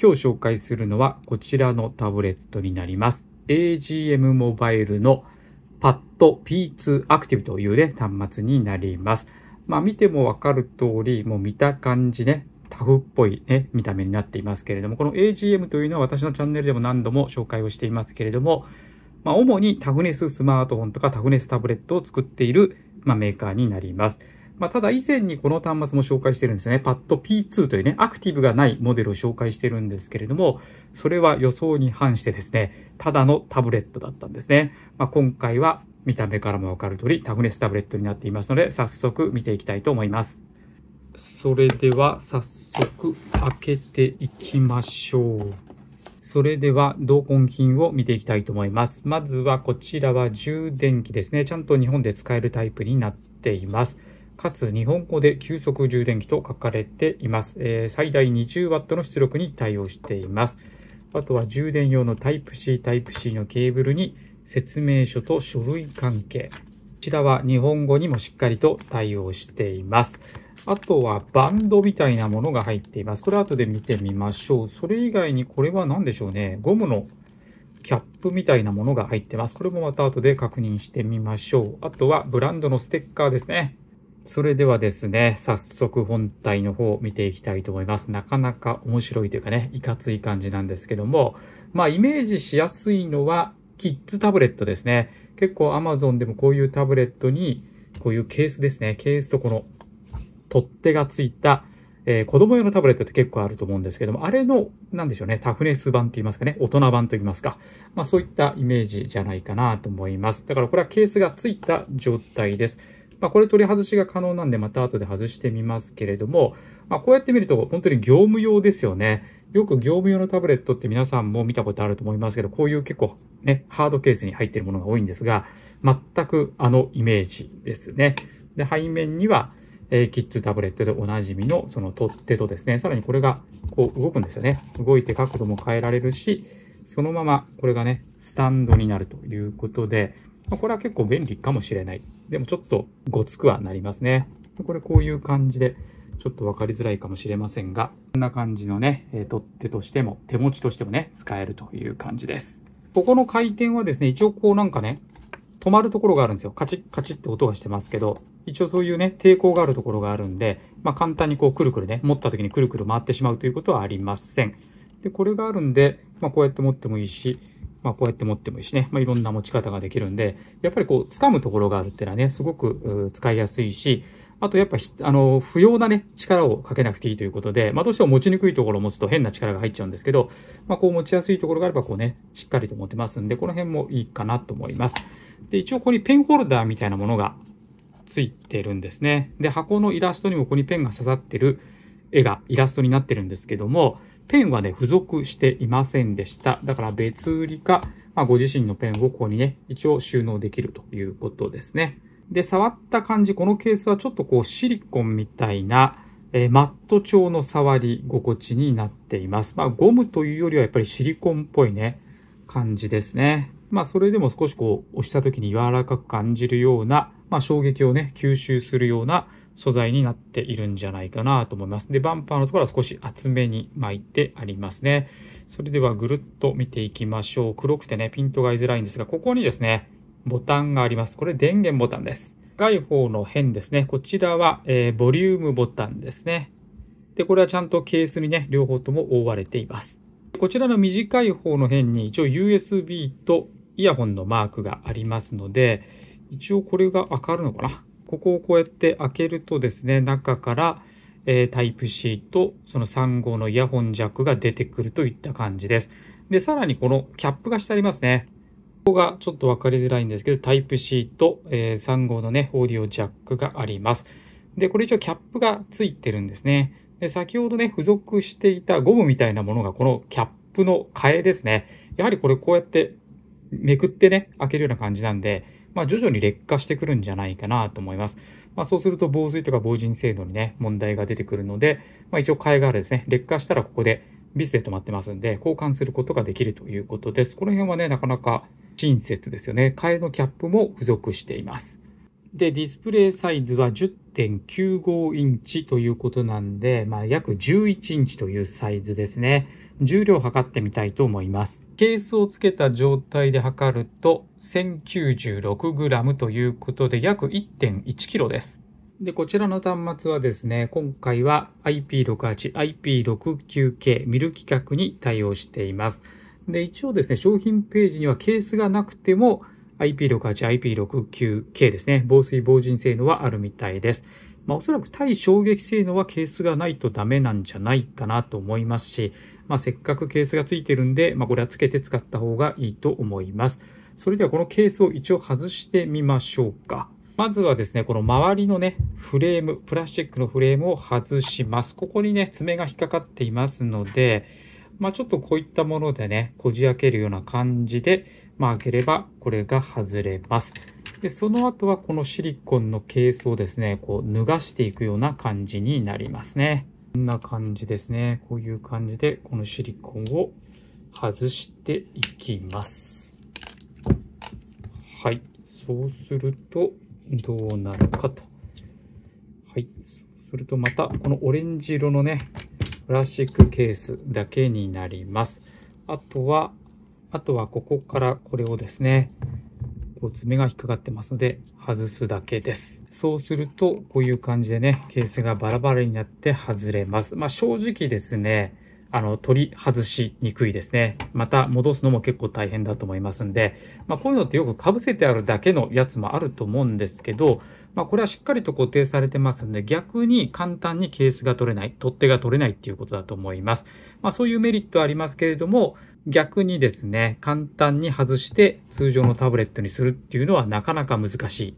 今日紹介するのはこちらのタブレットになります。AGM モバイルの Pad P2 Active というね、端末になります。まあ見てもわかる通り、もう見た感じね、タフっぽい、ね、見た目になっていますけれども、この AGM というのは私のチャンネルでも何度も紹介をしていますけれども、まあ主にタフネススマートフォンとかタフネスタブレットを作っている、まあ、メーカーになります。まあ、ただ以前にこの端末も紹介してるんですよね。PadP2 というね、アクティブがないモデルを紹介してるんですけれども、それは予想に反してですね、ただのタブレットだったんですね。まあ、今回は見た目からもわかる通り、タグネスタブレットになっていますので、早速見ていきたいと思います。それでは早速開けていきましょう。それでは、同梱品を見ていきたいと思います。まずは、こちらは充電器ですね。ちゃんと日本で使えるタイプになっています。かつ日本語で急速充電器と書かれています。えー、最大 20W の出力に対応しています。あとは充電用の Type-C、Type-C のケーブルに説明書と書類関係。こちらは日本語にもしっかりと対応しています。あとはバンドみたいなものが入っています。これ後で見てみましょう。それ以外にこれは何でしょうね。ゴムのキャップみたいなものが入ってます。これもまた後で確認してみましょう。あとはブランドのステッカーですね。それではですね、早速本体の方を見ていきたいと思います。なかなか面白いというかね、いかつい感じなんですけども、まあイメージしやすいのはキッズタブレットですね。結構 Amazon でもこういうタブレットに、こういうケースですね。ケースとこの取っ手がついた、えー、子供用のタブレットって結構あると思うんですけども、あれの、なんでしょうね、タフネス版と言いますかね、大人版と言いますか。まあそういったイメージじゃないかなと思います。だからこれはケースがついた状態です。まあ、これ取り外しが可能なんで、また後で外してみますけれども、まあ、こうやって見ると、本当に業務用ですよね。よく業務用のタブレットって皆さんも見たことあると思いますけど、こういう結構ね、ハードケースに入っているものが多いんですが、全くあのイメージですね。で、背面には、えー、キッズタブレットでおなじみのその取っ手とですね、さらにこれがこう動くんですよね。動いて角度も変えられるし、そのままこれがね、スタンドになるということで、まあ、これは結構便利かもしれない。でもちょっとごつくはなりますね。これこういう感じで、ちょっと分かりづらいかもしれませんが、こんな感じのね、え取っ手としても、手持ちとしてもね、使えるという感じです。ここの回転はですね、一応こうなんかね、止まるところがあるんですよ。カチッカチッって音がしてますけど、一応そういうね、抵抗があるところがあるんで、まあ、簡単にこうくるくるね、持った時にくるくる回ってしまうということはありません。で、これがあるんで、まあ、こうやって持ってもいいし、まあ、こうやって持ってもいいしね、まあ、いろんな持ち方ができるんで、やっぱりこう、掴むところがあるっていうのはね、すごく使いやすいし、あとやっぱ、あの、不要なね、力をかけなくていいということで、まあ、どうしても持ちにくいところを持つと変な力が入っちゃうんですけど、まあ、こう持ちやすいところがあれば、こうね、しっかりと持てますんで、この辺もいいかなと思います。で、一応ここにペンホルダーみたいなものがついてるんですね。で、箱のイラストにもここにペンが刺さってる絵がイラストになってるんですけども、ペンはね、付属していませんでした。だから別売りか、まあ、ご自身のペンをここにね、一応収納できるということですね。で、触った感じ、このケースはちょっとこうシリコンみたいな、えー、マット調の触り心地になっています。まあ、ゴムというよりはやっぱりシリコンっぽいね、感じですね。まあ、それでも少しこう、押した時に柔らかく感じるような、まあ、衝撃をね、吸収するような素材になっているんじゃないかなと思います。で、バンパーのところは少し厚めに巻いてありますね。それではぐるっと見ていきましょう。黒くてね、ピントが居づらいんですが、ここにですね、ボタンがあります。これ電源ボタンです。高い方の辺ですね。こちらは、えー、ボリュームボタンですね。で、これはちゃんとケースにね、両方とも覆われています。こちらの短い方の辺に一応 USB とイヤホンのマークがありますので、一応これが、明るのかなここをこうやって開けるとですね、中から、えー、タイプ C とその3号のイヤホンジャックが出てくるといった感じです。で、さらにこのキャップがしてありますね。ここがちょっと分かりづらいんですけど、タイプ C と、えー、3号のね、オーディオジャックがあります。で、これ一応キャップがついてるんですね。で、先ほどね、付属していたゴムみたいなものがこのキャップの替えですね。やはりこれこうやってめくってね、開けるような感じなんで、まあ、徐々に劣化してくるんじゃないかなと思います。まあ、そうすると防水とか防塵制度にね、問題が出てくるので、まあ、一応替貝殻ですね、劣化したらここでビスで止まってますんで、交換することができるということです。この辺はね、なかなか親切ですよね。替えのキャップも付属しています。で、ディスプレイサイズは10.95インチということなんで、まあ、約11インチというサイズですね。重量を測ってみたいと思います。ケースをつけた状態で測ると 1096g ということで約 1.1kg です。で、こちらの端末はですね、今回は IP68、IP69K ミル規格に対応しています。で、一応ですね、商品ページにはケースがなくても IP68、IP69K ですね、防水防塵性能はあるみたいです。まあ、おそらく対衝撃性能はケースがないとダメなんじゃないかなと思いますし、まあ、せっかくケースがついてるんで、まあ、これはつけて使った方がいいと思います。それではこのケースを一応外してみましょうか。まずはですね、この周りのね、フレーム、プラスチックのフレームを外します。ここにね、爪が引っかかっていますので、まあ、ちょっとこういったものでね、こじ開けるような感じで、まあ、開ければこれが外れます。で、その後はこのシリコンのケースをですね、こう脱がしていくような感じになりますね。こんな感じですね。こういう感じで、このシリコンを外していきます。はい。そうすると、どうなるかと。はい。そうするとまた、このオレンジ色のね、プラスチックケースだけになります。あとは、あとはここからこれをですね、こう爪が引っかかってますので外すだけです。そうするとこういう感じでね、ケースがバラバラになって外れます。まあ正直ですね、あの、取り外しにくいですね。また戻すのも結構大変だと思いますんで、まあこういうのってよく被せてあるだけのやつもあると思うんですけど、まあこれはしっかりと固定されてますんで、逆に簡単にケースが取れない、取っ手が取れないっていうことだと思います。まあそういうメリットありますけれども、逆にですね、簡単に外して通常のタブレットにするっていうのはなかなか難しい。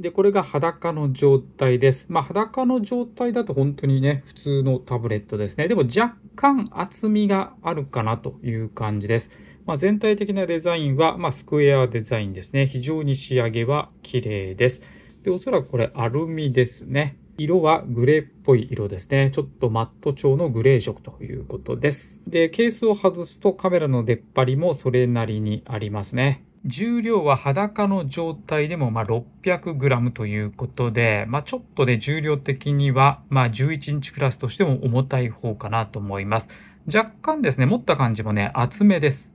で、これが裸の状態です。まあ、裸の状態だと本当にね、普通のタブレットですね。でも若干厚みがあるかなという感じです。まあ、全体的なデザインは、まあ、スクエアデザインですね。非常に仕上げは綺麗です。で、おそらくこれアルミですね。色はグレーっぽい色ですね。ちょっとマット調のグレー色ということです。で、ケースを外すとカメラの出っ張りもそれなりにありますね。重量は裸の状態でもま 600g ということで、まあ、ちょっとね、重量的にはま11インチクラスとしても重たい方かなと思います。若干ですね、持った感じもね、厚めです。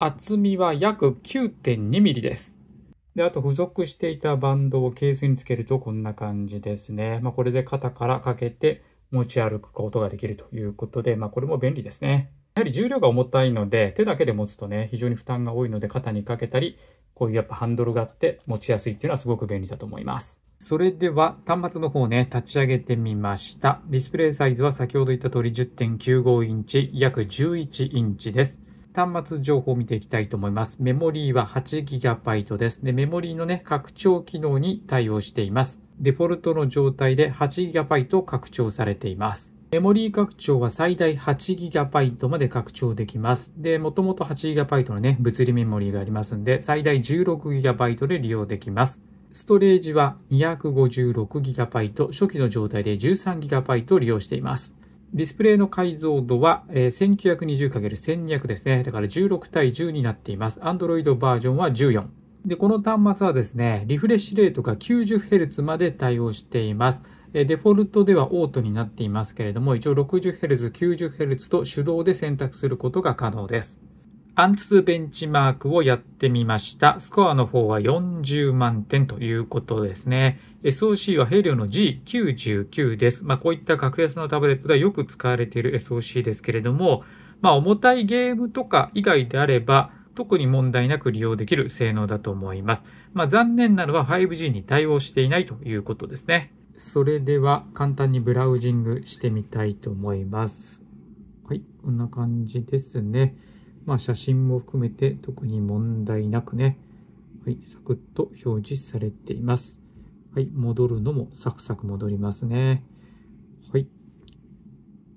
厚みは約9.2 m m です。で、あと付属していたバンドをケースにつけるとこんな感じですね。まあ、これで肩からかけて持ち歩くことができるということで、まあ、これも便利ですね。やはり重量が重たいので、手だけで持つとね、非常に負担が多いので肩にかけたり、こういうやっぱハンドルがあって持ちやすいっていうのはすごく便利だと思います。それでは端末の方ね、立ち上げてみました。ディスプレイサイズは先ほど言った通り10.95インチ、約11インチです。端末情報を見ていきたいと思います。メモリーは 8GB です。で、メモリーのね、拡張機能に対応しています。デフォルトの状態で 8GB 拡張されています。メモリー拡張は最大 8GB まで拡張できます。で、もともと 8GB のね、物理メモリーがありますんで、最大 16GB で利用できます。ストレージは 256GB、初期の状態で 13GB 利用しています。ディスプレイの解像度は、え 1920×1200 ですね。だから16対10になっています。Android バージョンは14。で、この端末はですね、リフレッシュレートが 90Hz まで対応しています。デフォルトではオートになっていますけれども、一応 60Hz、90Hz と手動で選択することが可能です。アンツーベンチマークをやってみました。スコアの方は40万点ということですね。SOC はヘリオの G99 です。まあこういった格安のタブレットではよく使われている SOC ですけれども、まあ重たいゲームとか以外であれば、特に問題なく利用できる性能だと思います。まあ残念なのは 5G に対応していないということですね。それでは簡単にブラウジングしてみたいと思います。はい、こんな感じですね。まあ、写真も含めて特に問題なくね、はい、サクッと表示されています。はい、戻るのもサクサク戻りますね。はい。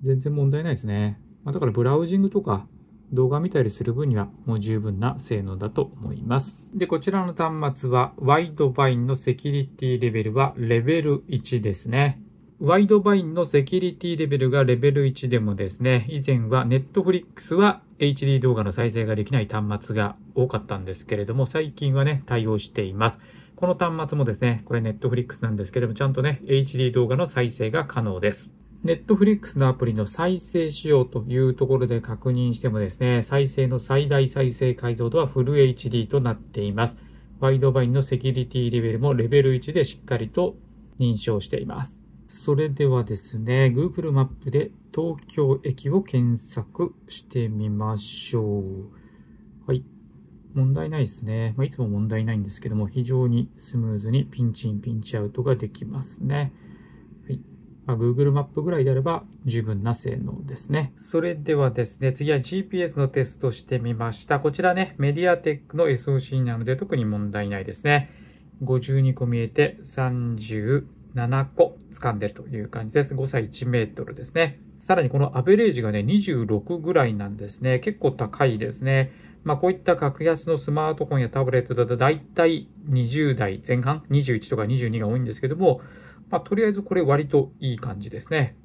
全然問題ないですね。まあ、だからブラウジングとか動画見たりする分にはもう十分な性能だと思います。で、こちらの端末はワイドバインのセキュリティレベルはレベル1ですね。ワイドバインのセキュリティレベルがレベル1でもですね、以前はネットフリックスは HD 動画の再生ができない端末が多かったんですけれども、最近はね、対応しています。この端末もですね、これネットフリックスなんですけれども、ちゃんとね、HD 動画の再生が可能です。ネットフリックスのアプリの再生仕様というところで確認してもですね、再生の最大再生解像度はフル HD となっています。ワイドバインのセキュリティレベルもレベル1でしっかりと認証しています。それではですね、Google マップで東京駅を検索してみましょう。はい。問題ないですね。まあ、いつも問題ないんですけども、非常にスムーズにピンチイン、ピンチアウトができますね。はいまあ、Google マップぐらいであれば十分な性能ですね。それではですね、次は GPS のテストしてみました。こちらね、メディアテックの SOC なので特に問題ないですね。52個見えて30、7個掴んでるという感じです。誤差1メートルですね。さらにこのアベレージがね、26ぐらいなんですね。結構高いですね。まあこういった格安のスマートフォンやタブレットだとだいたい20代前半、21とか22が多いんですけども、まあとりあえずこれ割といい感じですね。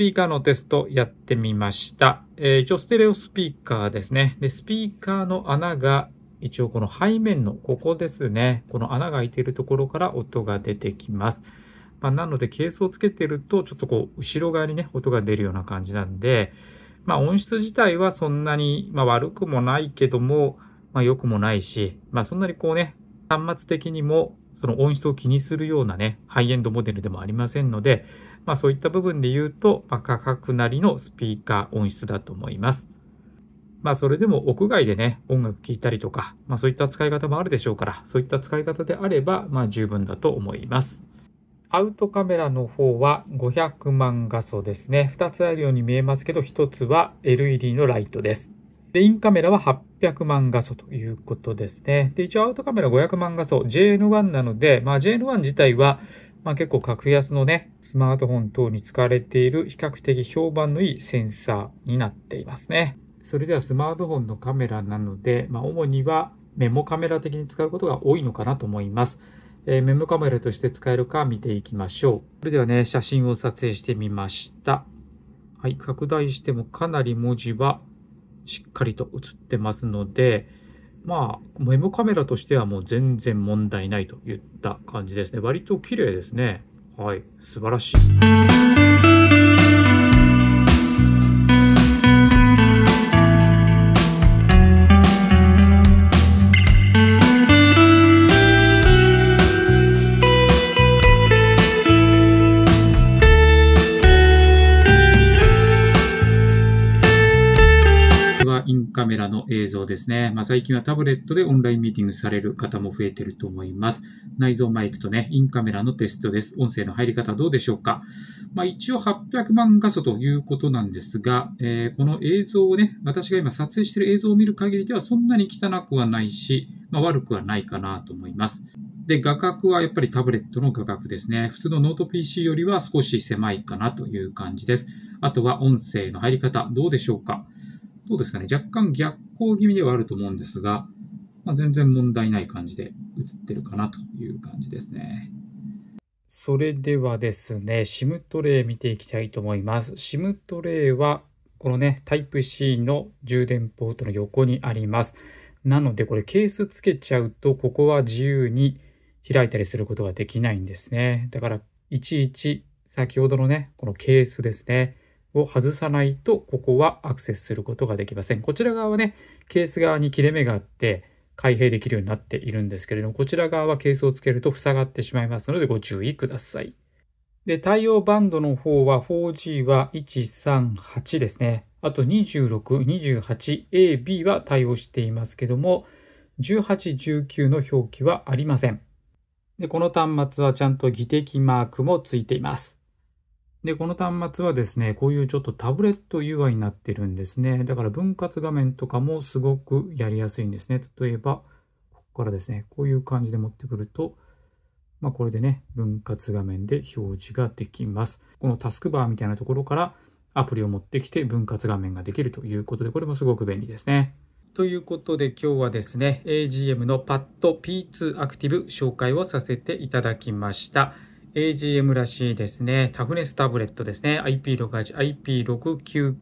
ピーカーのテストやってみました。えー、一応ステレオスピーカーですね。で、スピーカーの穴が一応この背面のここですね。この穴が開いているところから音が出てきます。まあ、なのでケースをつけてるとちょっとこう後ろ側にね音が出るような感じなんで、まあ、音質自体はそんなに、まあ、悪くもないけども、まあ、良くもないし、まあ、そんなにこうね端末的にもその音質を気にするようなねハイエンドモデルでもありませんので、まあ、そういった部分で言うと、まあ、価格なりのスピーカー音質だと思います。まあそれでも屋外でね、音楽聴いたりとか、まあそういった使い方もあるでしょうから、そういった使い方であれば、まあ十分だと思います。アウトカメラの方は500万画素ですね。2つあるように見えますけど、1つは LED のライトです。で、インカメラは800万画素ということですね。で、一応アウトカメラ500万画素、JN1 なので、まあ JN1 自体はまあ、結構格安のね、スマートフォン等に使われている比較的評判のいいセンサーになっていますね。それではスマートフォンのカメラなので、まあ、主にはメモカメラ的に使うことが多いのかなと思います。えー、メモカメラとして使えるか見ていきましょう。それではね、写真を撮影してみました。はい、拡大してもかなり文字はしっかりと写ってますので、まあ、メモカメラとしてはもう全然問題ないといった感じですね。割と綺麗ですね。はい、素晴らしい。映像ですね。まあ、最近はタブレットでオンラインミーティングされる方も増えてると思います。内蔵マイクとね、インカメラのテストです。音声の入り方どうでしょうか。まあ、一応800万画素ということなんですが、えー、この映像をね、私が今撮影している映像を見る限りではそんなに汚くはないし、まあ、悪くはないかなと思います。で、画角はやっぱりタブレットの画角ですね。普通のノート PC よりは少し狭いかなという感じです。あとは音声の入り方、どうでしょうか。どうですかね、若干逆光気味ではあると思うんですが、まあ、全然問題ない感じで映ってるかなという感じですね。それではですね、SIM トレイ見ていきたいと思います。SIM トレイは、このね、Type-C の充電ポートの横にあります。なので、これケースつけちゃうと、ここは自由に開いたりすることができないんですね。だから、いちいち、先ほどのね、このケースですね、を外さないと、ここはアクセスすることができません。こちら側はね、ケース側に切れ目があって、開閉できるようになっているんですけれども、こちら側はケースをつけると塞がってしまいますのでご注意ください。で、対応バンドの方は 4G は138ですね。あと26、28、A、B は対応していますけども、18、19の表記はありません。で、この端末はちゃんと技的マークもついています。で、この端末はですね、こういうちょっとタブレット UI になってるんですね。だから分割画面とかもすごくやりやすいんですね。例えば、ここからですね、こういう感じで持ってくると、まあ、これでね、分割画面で表示ができます。このタスクバーみたいなところからアプリを持ってきて分割画面ができるということで、これもすごく便利ですね。ということで今日はですね、AGM の PAD P2 アクティブ紹介をさせていただきました。AGM らしいですね。タフネスタブレットですね。IP68、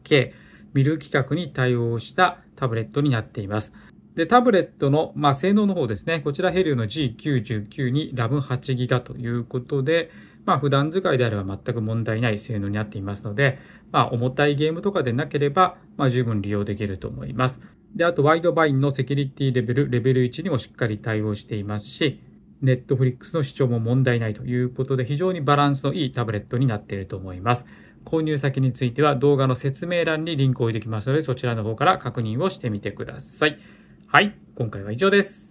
IP69K、ミル規格に対応したタブレットになっています。で、タブレットの、まあ、性能の方ですね。こちらヘリオの G99 に RAM8GB ということで、まあ、普段使いであれば全く問題ない性能になっていますので、まあ、重たいゲームとかでなければ、まあ、十分利用できると思います。で、あと、ワイドバインのセキュリティレベル、レベル1にもしっかり対応していますし、ネットフリックスの視聴も問題ないということで、非常にバランスのいいタブレットになっていると思います。購入先については動画の説明欄にリンクを置いておきますので、そちらの方から確認をしてみてください。はい、今回は以上です。